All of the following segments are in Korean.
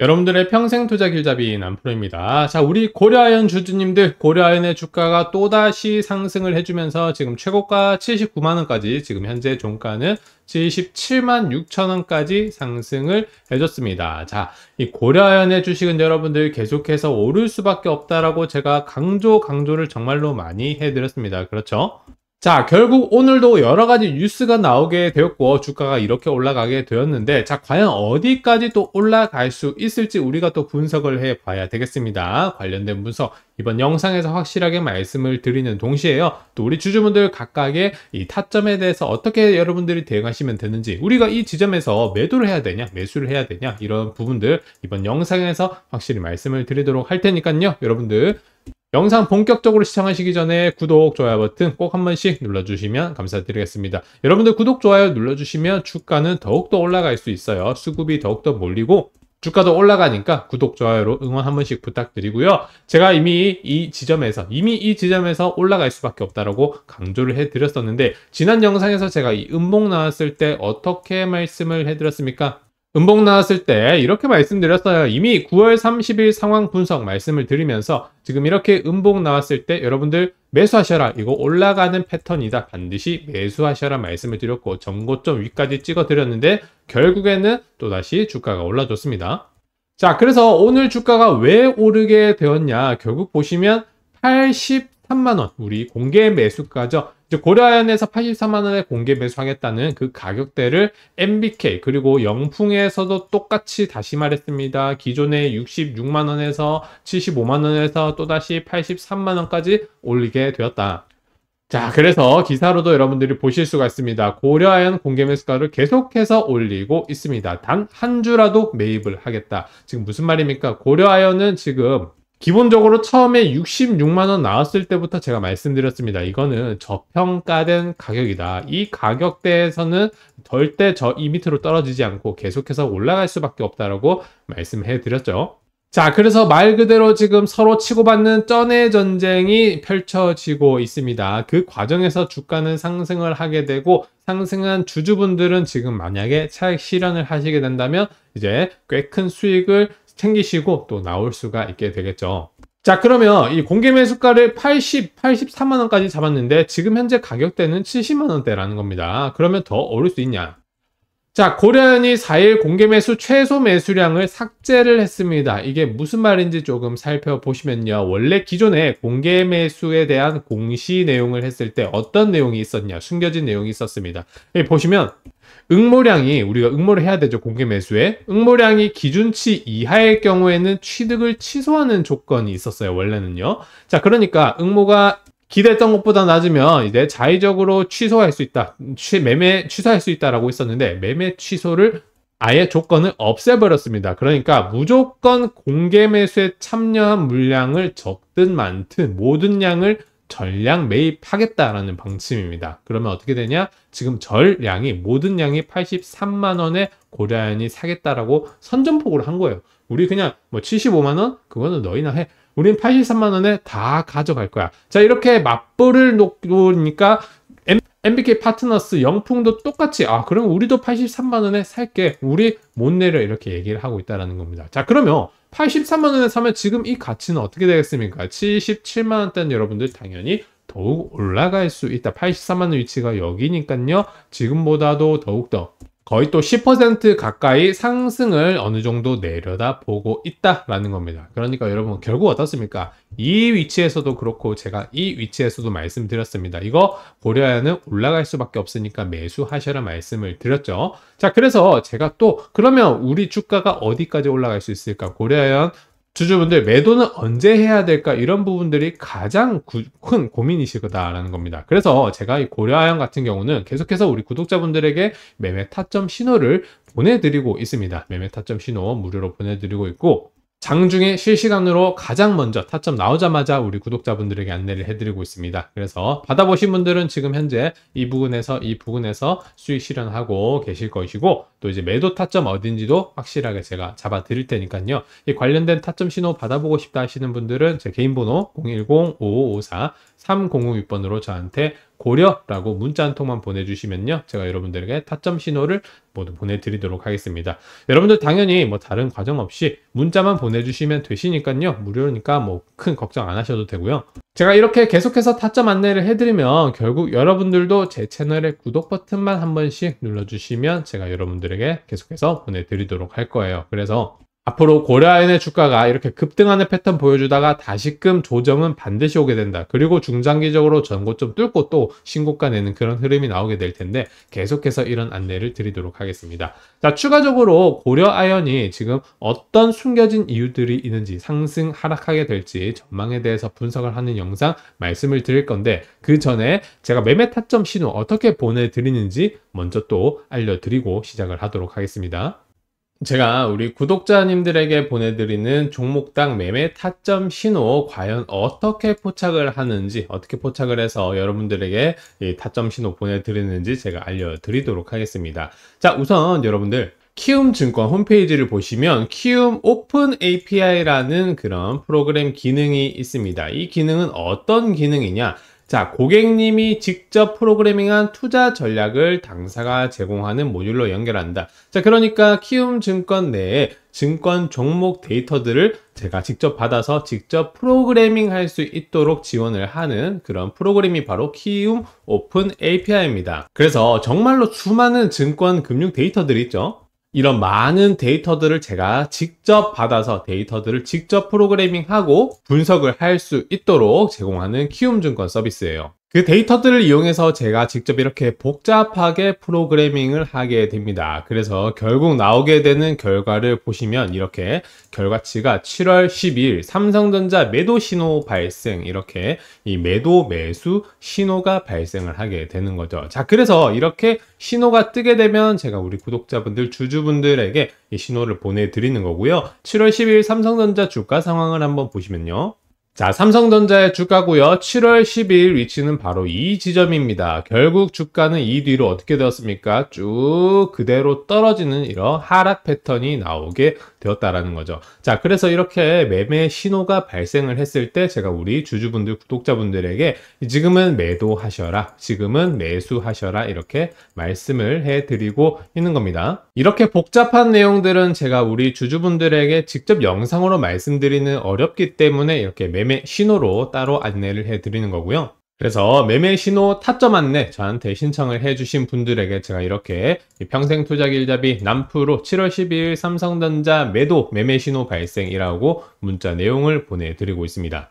여러분들의 평생 투자 길잡이 남프로입니다. 자, 우리 고려아연 주주님들, 고려아연의 주가가 또다시 상승을 해주면서 지금 최고가 79만원까지, 지금 현재 종가는 77만 6천원까지 상승을 해줬습니다. 자, 이 고려아연의 주식은 여러분들 계속해서 오를 수밖에 없다라고 제가 강조, 강조를 정말로 많이 해드렸습니다. 그렇죠? 자 결국 오늘도 여러가지 뉴스가 나오게 되었고 주가가 이렇게 올라가게 되었는데 자 과연 어디까지 또 올라갈 수 있을지 우리가 또 분석을 해 봐야 되겠습니다 관련된 분석 이번 영상에서 확실하게 말씀을 드리는 동시에요 또 우리 주주분들 각각의 이 타점에 대해서 어떻게 여러분들이 대응하시면 되는지 우리가 이 지점에서 매도를 해야 되냐 매수를 해야 되냐 이런 부분들 이번 영상에서 확실히 말씀을 드리도록 할 테니까요 여러분들 영상 본격적으로 시청하시기 전에 구독, 좋아요 버튼 꼭 한 번씩 눌러주시면 감사드리겠습니다. 여러분들 구독, 좋아요 눌러주시면 주가는 더욱더 올라갈 수 있어요. 수급이 더욱더 몰리고 주가도 올라가니까 구독, 좋아요로 응원 한 번씩 부탁드리고요. 제가 이미 이 지점에서, 이미 이 지점에서 올라갈 수밖에 없다라고 강조를 해드렸었는데, 지난 영상에서 제가 이 음봉 나왔을 때 어떻게 말씀을 해드렸습니까? 음봉 나왔을 때 이렇게 말씀드렸어요. 이미 9월 30일 상황 분석 말씀을 드리면서 지금 이렇게 음봉 나왔을 때 여러분들 매수하셔라. 이거 올라가는 패턴이다. 반드시 매수하셔라 말씀을 드렸고 전고점 위까지 찍어드렸는데 결국에는 또다시 주가가 올라줬습니다. 자 그래서 오늘 주가가 왜 오르게 되었냐 결국 보시면 83만원 우리 공개 매수가죠. 고려아연에서 84만 원에 공개 매수하겠다는 그 가격대를 MBK 그리고 영풍에서도 똑같이 다시 말했습니다. 기존에 66만 원에서 75만 원에서 또다시 83만 원까지 올리게 되었다. 자 그래서 기사로도 여러분들이 보실 수가 있습니다. 고려아연 공개 매수가를 계속해서 올리고 있습니다. 단 한 주라도 매입을 하겠다. 지금 무슨 말입니까? 고려아연은 지금 기본적으로 처음에 66만원 나왔을 때부터 제가 말씀드렸습니다. 이거는 저평가된 가격이다. 이 가격대에서는 절대 저 이 밑으로 떨어지지 않고 계속해서 올라갈 수밖에 없다라고 말씀해 드렸죠. 자, 그래서 말 그대로 지금 서로 치고받는 쩐의 전쟁이 펼쳐지고 있습니다. 그 과정에서 주가는 상승을 하게 되고 상승한 주주분들은 지금 만약에 차익 실현을 하시게 된다면 이제 꽤 큰 수익을 챙기시고 또 나올 수가 있게 되겠죠. 자 그러면 이 공개 매수가를 80, 83만원까지 잡았는데 지금 현재 가격대는 70만원대라는 겁니다. 그러면 더 오를 수 있냐? 자 고려연이 4일 공개 매수 최소 매수량을 삭제를 했습니다. 이게 무슨 말인지 조금 살펴보시면요. 원래 기존에 공개 매수에 대한 공시 내용을 했을 때 어떤 내용이 있었냐 숨겨진 내용이 있었습니다. 예, 보시면 응모량이 우리가 응모를 해야 되죠 공개 매수에 응모량이 기준치 이하일 경우에는 취득을 취소하는 조건이 있었어요 원래는요 자 그러니까 응모가 기대했던 것보다 낮으면 이제 자의적으로 취소할 수 있다 취, 매매 취소할 수 있다라고 있었는데 매매 취소를 아예 조건을 없애버렸습니다 그러니까 무조건 공개 매수에 참여한 물량을 적든 많든 모든 양을 전량 매입하겠다라는 방침입니다. 그러면 어떻게 되냐? 지금 전량이 모든 양이 83만 원에 고려안이 사겠다라고 선전폭으로한 거예요. 우리 그냥 뭐 75만 원 그거는 너희나 해. 우린 83만 원에 다 가져갈 거야. 자 이렇게 맞불을 놓으니까 MBK 파트너스 영풍도 똑같이 아 그럼 우리도 83만원에 살게 우리 못 내려 이렇게 얘기를 하고 있다는 겁니다 자 그러면 83만원에 사면 지금 이 가치는 어떻게 되겠습니까 77만원대는 여러분들 당연히 더욱 올라갈 수 있다 83만원 위치가 여기니까요 지금보다도 더욱더 거의 또 10% 가까이 상승을 어느 정도 내려다 보고 있다라는 겁니다. 그러니까 여러분 결국 어떻습니까? 이 위치에서도 그렇고 제가 이 위치에서도 말씀드렸습니다. 이거 고려하는 올라갈 수밖에 없으니까 매수하셔라 말씀을 드렸죠. 자, 그래서 제가 또 그러면 우리 주가가 어디까지 올라갈 수 있을까? 고려하연 주주분들 매도는 언제 해야 될까 이런 부분들이 가장 구, 큰 고민이실 거다라는 겁니다. 그래서 제가 이 고려하향 같은 경우는 계속해서 우리 구독자분들에게 매매 타점 신호를 보내드리고 있습니다. 매매 타점 신호 무료로 보내드리고 있고 장 중에 실시간으로 가장 먼저 타점 나오자마자 우리 구독자분들에게 안내를 해드리고 있습니다. 그래서 받아보신 분들은 지금 현재 이 부분에서 이 부분에서 수익 실현하고 계실 것이고 또 이제 매도 타점 어딘지도 확실하게 제가 잡아 드릴 테니까요. 이 관련된 타점 신호 받아보고 싶다 하시는 분들은 제 개인 번호 010-5554-3056번으로 저한테 고려라고 문자 한 통만 보내주시면요. 제가 여러분들에게 타점 신호를 모두 보내드리도록 하겠습니다. 여러분들 당연히 뭐 다른 과정 없이 문자만 보내주시면 되시니까요. 무료니까 뭐 큰 걱정 안 하셔도 되고요. 제가 이렇게 계속해서 타점 안내를 해드리면 결국 여러분들도 제 채널의 구독 버튼만 한 번씩 눌러주시면 제가 여러분들에게 계속해서 보내드리도록 할 거예요. 그래서 앞으로 고려아연의 주가가 이렇게 급등하는 패턴 보여주다가 다시금 조정은 반드시 오게 된다. 그리고 중장기적으로 전고점 뚫고 또 신고가 내는 그런 흐름이 나오게 될 텐데 계속해서 이런 안내를 드리도록 하겠습니다. 자 추가적으로 고려아연이 지금 어떤 숨겨진 이유들이 있는지 상승 하락하게 될지 전망에 대해서 분석을 하는 영상 말씀을 드릴 건데 그 전에 제가 매매 타점 신호 어떻게 보내드리는지 먼저 또 알려드리고 시작을 하도록 하겠습니다. 제가 우리 구독자님들에게 보내드리는 종목당 매매 타점 신호 과연 어떻게 포착을 하는지 어떻게 포착을 해서 여러분들에게 타점 신호 보내드리는지 제가 알려드리도록 하겠습니다 자 우선 여러분들 키움 증권 홈페이지를 보시면 키움 오픈 API라는 그런 프로그램 기능이 있습니다. 이 기능은 어떤 기능이냐? 자, 고객님이 직접 프로그래밍한 투자 전략을 당사가 제공하는 모듈로 연결한다. 자, 그러니까 키움 증권 내에 증권 종목 데이터들을 제가 직접 받아서 직접 프로그래밍 할 수 있도록 지원을 하는 그런 프로그램이 바로 키움 오픈 API입니다. 그래서 정말로 수많은 증권 금융 데이터들이 있죠. 이런 많은 데이터들을 제가 직접 받아서 데이터들을 직접 프로그래밍하고 분석을 할 수 있도록 제공하는 키움증권 서비스예요. 그 데이터들을 이용해서 제가 직접 이렇게 복잡하게 프로그래밍을 하게 됩니다. 그래서 결국 나오게 되는 결과를 보시면 이렇게 결과치가 7월 12일 삼성전자 매도 신호 발생 이렇게 이 매도 매수 신호가 발생을 하게 되는 거죠. 자 그래서 이렇게 신호가 뜨게 되면 제가 우리 구독자분들 주주분들에게 이 신호를 보내드리는 거고요. 7월 12일 삼성전자 주가 상황을 한번 보시면요. 자, 삼성전자의 주가고요. 7월 12일 위치는 바로 이 지점입니다. 결국 주가는 이 뒤로 어떻게 되었습니까? 쭉 그대로 떨어지는 이런 하락 패턴이 나오게 되었다라는 거죠. 자, 그래서 이렇게 매매 신호가 발생을 했을 때 제가 우리 주주분들, 구독자분들에게 지금은 매도하셔라, 지금은 매수하셔라 이렇게 말씀을 해드리고 있는 겁니다. 이렇게 복잡한 내용들은 제가 우리 주주분들에게 직접 영상으로 말씀드리는 어렵기 때문에 이렇게 매매 매매 신호로 따로 안내를 해드리는 거고요. 그래서 매매 신호 타점 안내 저한테 신청을 해주신 분들에게 제가 이렇게 평생 투자 길잡이 남프로 7월 12일 삼성전자 매도 매매 신호 발생이라고 문자 내용을 보내드리고 있습니다.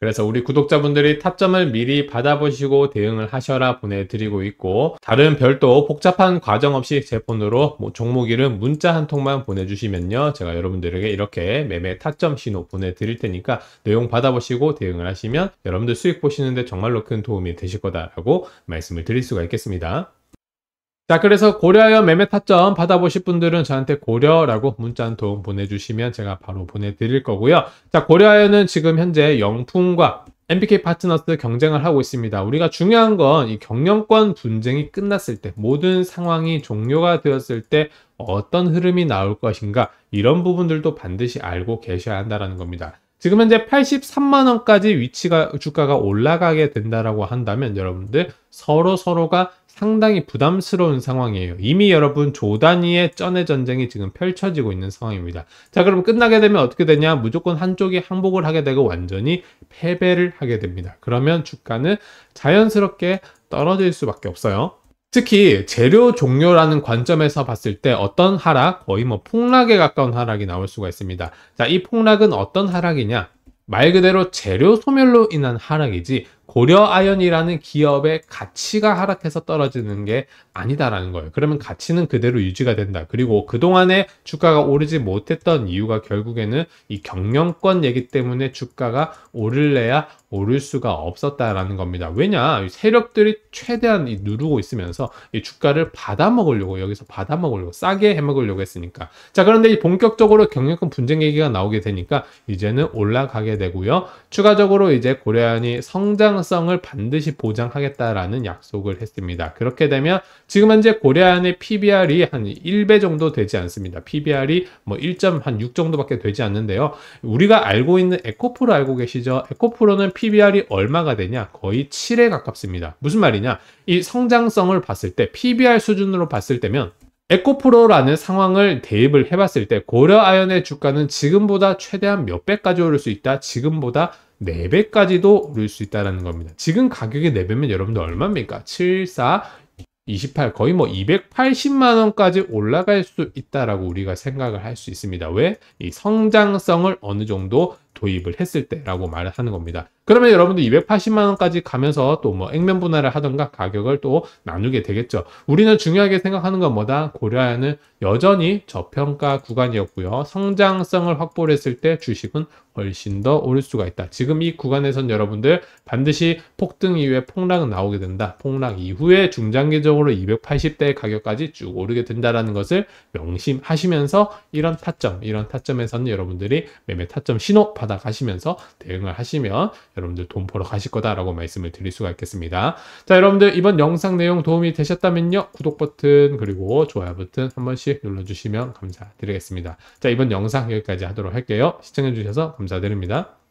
그래서 우리 구독자분들이 타점을 미리 받아보시고 대응을 하셔라 보내드리고 있고 다른 별도 복잡한 과정 없이 제 폰으로 뭐 종목 이름 문자 한 통만 보내주시면요. 제가 여러분들에게 이렇게 매매 타점 신호 보내드릴 테니까 내용 받아보시고 대응을 하시면 여러분들 수익 보시는데 정말로 큰 도움이 되실 거다라고 말씀을 드릴 수가 있겠습니다. 자 그래서 고려하여 매매 타점 받아보실 분들은 저한테 고려라고 문자 한 통 보내주시면 제가 바로 보내드릴 거고요. 자 고려하여는 지금 현재 영풍과 MPK 파트너스 경쟁을 하고 있습니다. 우리가 중요한 건 이 경영권 분쟁이 끝났을 때 모든 상황이 종료가 되었을 때 어떤 흐름이 나올 것인가 이런 부분들도 반드시 알고 계셔야 한다는 겁니다. 지금 현재 83만원까지 위치가 주가가 올라가게 된다라고 한다면 여러분들 서로 서로가 상당히 부담스러운 상황이에요. 이미 여러분 조단위의 쩐의 전쟁이 지금 펼쳐지고 있는 상황입니다. 자 그럼 끝나게 되면 어떻게 되냐 무조건 한쪽이 항복을 하게 되고 완전히 패배를 하게 됩니다. 그러면 주가는 자연스럽게 떨어질 수밖에 없어요. 특히 재료 종료라는 관점에서 봤을 때 어떤 하락, 거의 뭐 폭락에 가까운 하락이 나올 수가 있습니다. 자, 이 폭락은 어떤 하락이냐? 말 그대로 재료 소멸로 인한 하락이지 고려아연이라는 기업의 가치가 하락해서 떨어지는 게 아니다라는 거예요. 그러면 가치는 그대로 유지가 된다. 그리고 그동안에 주가가 오르지 못했던 이유가 결국에는 이 경영권 얘기 때문에 주가가 오를래야 오를 수가 없었다라는 겁니다. 왜냐 세력들이 최대한 누르고 있으면서 이 주가를 받아 먹으려고 여기서 받아 먹으려고 싸게 해 먹으려고 했으니까 자 그런데 이 본격적으로 경영권 분쟁 얘기가 나오게 되니까 이제는 올라가게 되고요. 추가적으로 이제 고려안이 성장 성장성을 반드시 보장하겠다라는 약속을 했습니다. 그렇게 되면 지금 현재 고려안의 PBR이 한 1배 정도 되지 않습니다. PBR이 뭐1.6 정도밖에 되지 않는데요. 우리가 알고 있는 에코프로 알고 계시죠? 에코프로는 PBR이 얼마가 되냐? 거의 7에 가깝습니다. 무슨 말이냐? 이 성장성을 봤을 때 PBR 수준으로 봤을 때면 에코프로라는 상황을 대입을 해봤을 때 고려아연의 주가는 지금보다 최대한 몇 배까지 오를 수 있다? 지금보다 4배까지도 오를 수 있다는 겁니다. 지금 가격이 4배면 여러분들 얼마입니까? 7, 4, 28 거의 뭐 280만 원까지 올라갈 수 있다라고 우리가 생각을 할 수 있습니다. 왜? 이 성장성을 어느 정도 도입을 했을 때라고 말을 하는 겁니다. 그러면 여러분들 280만 원까지 가면서 또 뭐 액면 분할을 하던가 가격을 또 나누게 되겠죠. 우리는 중요하게 생각하는 건 뭐다? 고려하는 여전히 저평가 구간이었고요. 성장성을 확보를 했을 때 주식은 훨씬 더 오를 수가 있다. 지금 이 구간에선 여러분들 반드시 폭등 이후에 폭락은 나오게 된다. 폭락 이후에 중장기적으로 280대의 가격까지 쭉 오르게 된다라는 것을 명심하시면서 이런 타점, 이런 타점에서는 여러분들이 매매 타점 신호 받아 가시면서 대응을 하시면 여러분들 돈 벌어 가실 거다라고 말씀을 드릴 수가 있겠습니다. 자, 여러분들 이번 영상 내용 도움이 되셨다면요. 구독 버튼 그리고 좋아요 버튼 한 번씩 눌러주시면 감사드리겠습니다. 자, 이번 영상 여기까지 하도록 할게요. 시청해주셔서 감사드립니다.